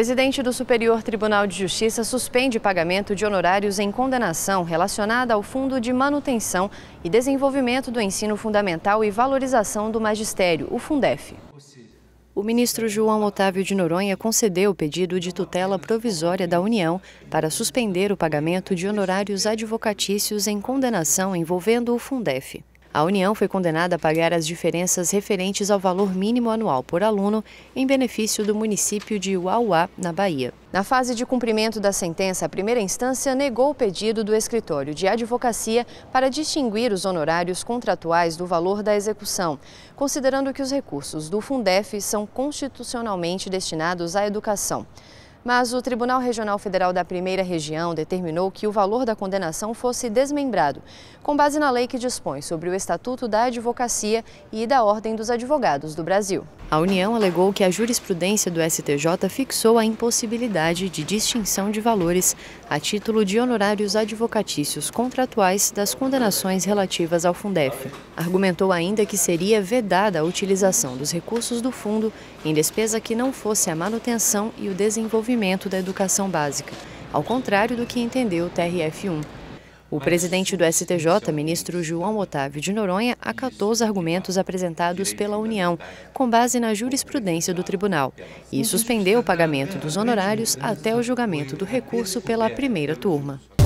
Presidente do Superior Tribunal de Justiça suspende pagamento de honorários em condenação relacionada ao Fundo de Manutenção e Desenvolvimento do Ensino Fundamental e Valorização do Magistério, o Fundef. O ministro João Otávio de Noronha concedeu o pedido de tutela provisória da União para suspender o pagamento de honorários advocatícios em condenação envolvendo o Fundef. A União foi condenada a pagar as diferenças referentes ao valor mínimo anual por aluno em benefício do município de Uauá, na Bahia. Na fase de cumprimento da sentença, a primeira instância negou o pedido do escritório de advocacia para distinguir os honorários contratuais do valor da execução, considerando que os recursos do Fundef são constitucionalmente destinados à educação. Mas o Tribunal Regional Federal da Primeira Região determinou que o valor da condenação fosse desmembrado, com base na lei que dispõe sobre o Estatuto da Advocacia e da Ordem dos Advogados do Brasil. A União alegou que a jurisprudência do STJ fixou a impossibilidade de distinção de valores a título de honorários advocatícios contratuais das condenações relativas ao Fundef. Argumentou ainda que seria vedada a utilização dos recursos do fundo em despesa que não fosse a manutenção e o desenvolvimento desenvolvimento da educação básica, ao contrário do que entendeu o TRF1. O presidente do STJ, ministro João Otávio de Noronha, acatou os argumentos apresentados pela União, com base na jurisprudência do tribunal, e suspendeu o pagamento dos honorários até o julgamento do recurso pela primeira turma.